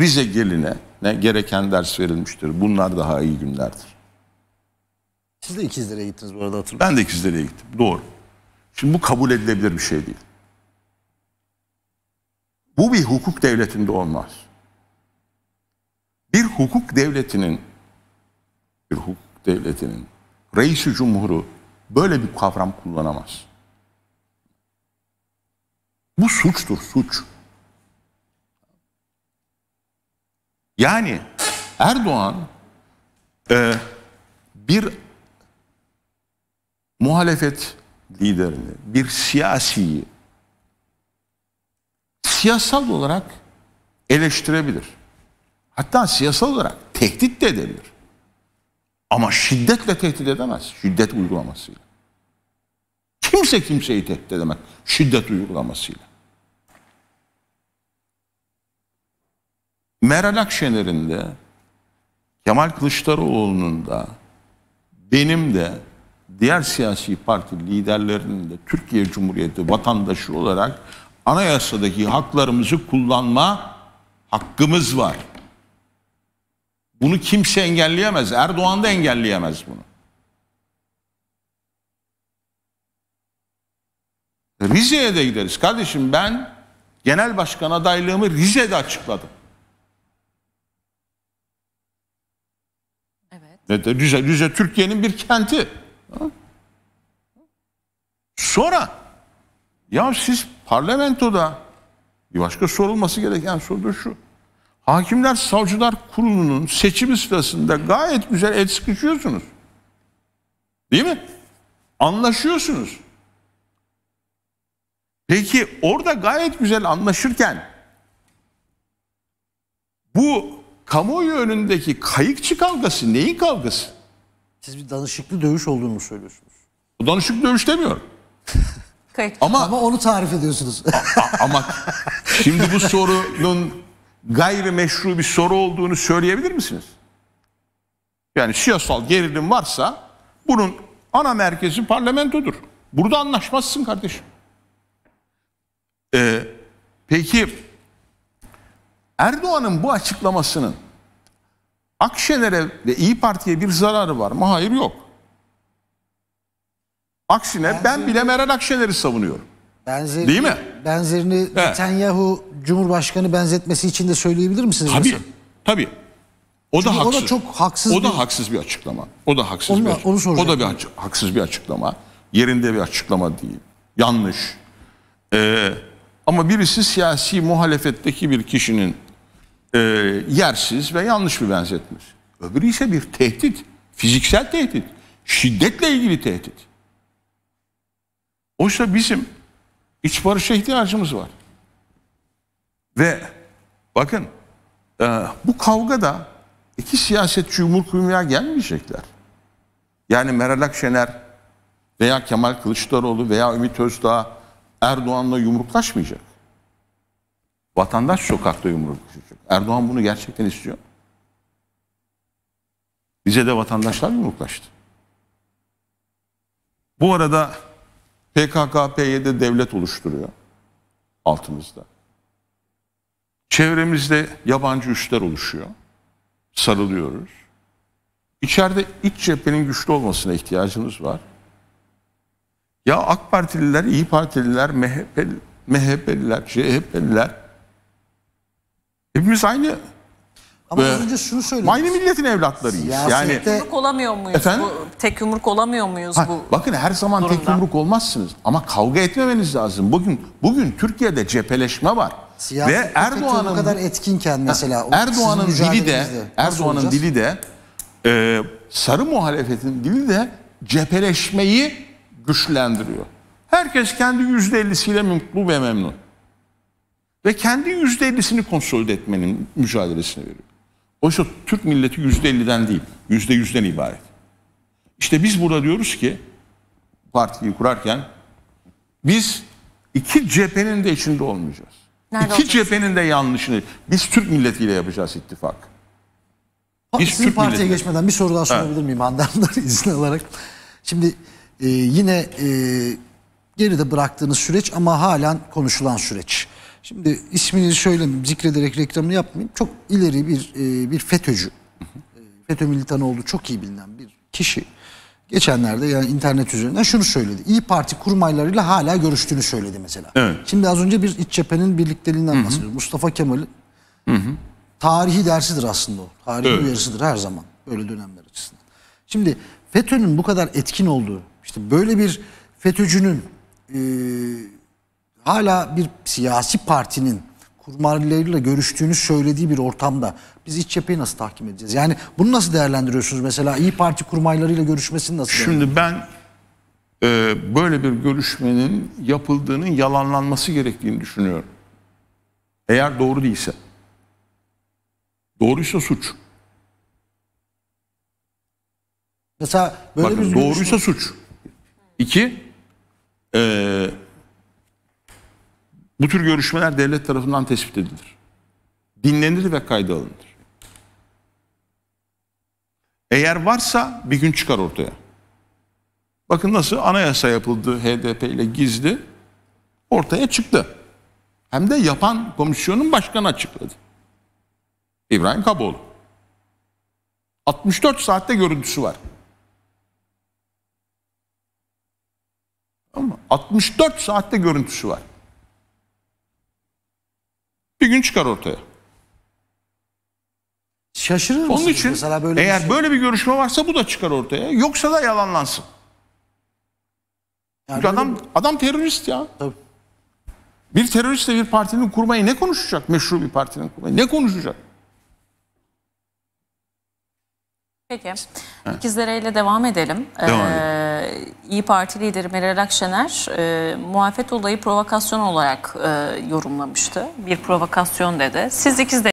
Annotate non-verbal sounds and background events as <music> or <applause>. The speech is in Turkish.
Rize geline ne gereken ders verilmiştir. Bunlar daha iyi günlerdir. Siz de ikizlere gittiniz bu arada hatırlıyorum. Ben de ikizlere gittim. Doğru. Şimdi bu kabul edilebilir bir şey değil. Bu bir hukuk devletinde olmaz. Bir hukuk devletinin bir hukuk devletinin reisi cumhuru böyle bir kavram kullanamaz. Bu suçtur, suç. Yani Erdoğan e, bir muhalefet liderini, bir siyasiyi siyasal olarak eleştirebilir. Hatta siyasal olarak tehdit de edebilir. Ama şiddetle tehdit edemez. Şiddet uygulamasıyla. Kimse kimseyi tehdit edemez. Şiddet uygulamasıyla. Meral Akşener'in de Kemal Kılıçdaroğlu'nun da benim de diğer siyasi parti liderlerinin de Türkiye Cumhuriyeti vatandaşı olarak anayasadaki haklarımızı kullanma hakkımız var. Bunu kimse engelleyemez. Erdoğan da engelleyemez bunu. Rize'ye de gideriz. Kardeşim ben genel başkan adaylığımı Rize'de açıkladım. Evet. Rize, Rize Türkiye'nin bir kenti. Sonra ya siz parlamentoda bir başka sorulması gereken soru şu. Hakimler Savcılar Kurulu'nun seçimi sırasında gayet güzel el sıkışıyorsunuz. Değil mi? Anlaşıyorsunuz. Peki orada gayet güzel anlaşırken bu kamuoyu önündeki kayıkçı kavgası neyin kavgası? Siz bir danışıklı dövüş olduğunu söylüyorsunuz. söylüyorsunuz? Danışıklı dövüş demiyorum. <laughs> Ama, ama onu tarif ediyorsunuz. ama şimdi bu sorunun gayrimeşru bir soru olduğunu söyleyebilir misiniz? Yani siyasal gerilim varsa bunun ana merkezi parlamentodur. Burada anlaşmazsın kardeşim. Ee, peki Erdoğan'ın bu açıklamasının Akşener'e ve İyi Parti'ye bir zararı var mı? Hayır yok. Aksine Benzerini, ben bile Meral Akşener'i savunuyorum. Benzerini, Değil mi? Benzerini He. Netanyahu Cumhurbaşkanı benzetmesi için de söyleyebilir misiniz? Tabii. Mesela? Tabii. O da haksız. O da çok haksız. O da bir... haksız bir açıklama. O da haksız onu, bir açıklama. Onu o da bir açık, haksız bir açıklama. Yerinde bir açıklama değil. Yanlış. Ee, ama birisi siyasi muhalefetteki bir kişinin e, yersiz ve yanlış bir benzetmiş. Öbürü ise bir tehdit, fiziksel tehdit, şiddetle ilgili tehdit. Oysa bizim iç barışa ihtiyacımız var. Ve bakın e, bu kavgada iki siyasetçi yumruk yumruğa gelmeyecekler. Yani Meral Akşener veya Kemal Kılıçdaroğlu veya Ümit Özdağ Erdoğan'la yumruklaşmayacak. Vatandaş sokakta yumruk düşecek. Erdoğan bunu gerçekten istiyor. Bize de vatandaşlar yumruklaştı. Bu arada PKK, PYD devlet oluşturuyor altımızda. Çevremizde yabancı üsler oluşuyor. Sarılıyoruz. İçeride iç cephenin güçlü olmasına ihtiyacımız var. Ya AK Partililer, İyi Partililer, MHP, MHP'liler, CHP'liler Hepimiz aynı ama az önce şunu söyledim. Aynı milletin evlatlarıyız. Siyasette... Yani tek olamıyor muyuz? Efendim? Bu, tek yumruk olamıyor muyuz ha, bu? Bakın her zaman durumda. tek yumruk olmazsınız ama kavga etmemeniz lazım. Bugün bugün Türkiye'de cepheleşme var. Siyaset ve Erdoğan'ın kadar etkinken mesela Erdoğan'ın dili de Erdoğan'ın dili de e, sarı muhalefetin dili de cepheleşmeyi güçlendiriyor. Herkes kendi yüzde %50'siyle mutlu ve memnun. Ve kendi yüzde ellisini konsolide etmenin mücadelesini veriyor. Oysa Türk milleti yüzde elliden değil, yüzde yüzden ibaret. İşte biz burada diyoruz ki partiyi kurarken biz iki cephenin de içinde olmayacağız. Nerede iki olacağız? cephenin de yanlışını biz Türk milletiyle yapacağız ittifak. Biz Sizin Türk partiye milletiyle. geçmeden bir soru daha sorabilir evet. miyim Handanlar <laughs> izin alarak? Şimdi e, yine e, geride bıraktığınız süreç ama halen konuşulan süreç. Şimdi ismini söylemiyorum, zikrederek reklamını yapmayayım. Çok ileri bir e, bir FETÖ'cü, FETÖ militanı olduğu çok iyi bilinen bir kişi. Geçenlerde yani internet üzerinden şunu söyledi. İyi Parti kurmaylarıyla hala görüştüğünü söyledi mesela. Evet. Şimdi az önce bir iç cephenin birlikteliğinden bahsediyoruz. Mustafa Kemal'in tarihi dersidir aslında o. Tarihi evet. uyarısıdır her zaman böyle dönemler açısından. Şimdi FETÖ'nün bu kadar etkin olduğu, işte böyle bir FETÖ'cünün e, hala bir siyasi partinin kurmaylarıyla görüştüğünü söylediği bir ortamda biz iç cepheyi nasıl tahkim edeceğiz? Yani bunu nasıl değerlendiriyorsunuz mesela İyi Parti kurmaylarıyla görüşmesini nasıl? Şimdi ben e, böyle bir görüşmenin yapıldığının yalanlanması gerektiğini düşünüyorum. Eğer doğru değilse. Doğruysa suç. Mesela böyle Bakın, bir doğruysa suç. İki, e, bu tür görüşmeler devlet tarafından tespit edilir. Dinlenir ve kayda alınır. Eğer varsa bir gün çıkar ortaya. Bakın nasıl anayasa yapıldı HDP ile gizli ortaya çıktı. Hem de yapan komisyonun başkanı açıkladı. İbrahim Kaboğlu. 64 saatte görüntüsü var. Ama 64 saatte görüntüsü var gün çıkar ortaya. Şaşırır Onun mısınız için mesela böyle eğer bir şey? böyle bir görüşme varsa bu da çıkar ortaya. Yoksa da yalanlansın. Yani adam, adam terörist ya. Tabii. Bir teröristle bir partinin kurmayı ne konuşacak? Meşru bir partinin kurmayı ne konuşacak? Peki. İkizlere ile devam edelim. Devam ee, edelim. Ee, İyi Parti lideri Meral Akşener e, muafet olayı provokasyon olarak e, yorumlamıştı. Bir provokasyon dedi. Siz ikiz de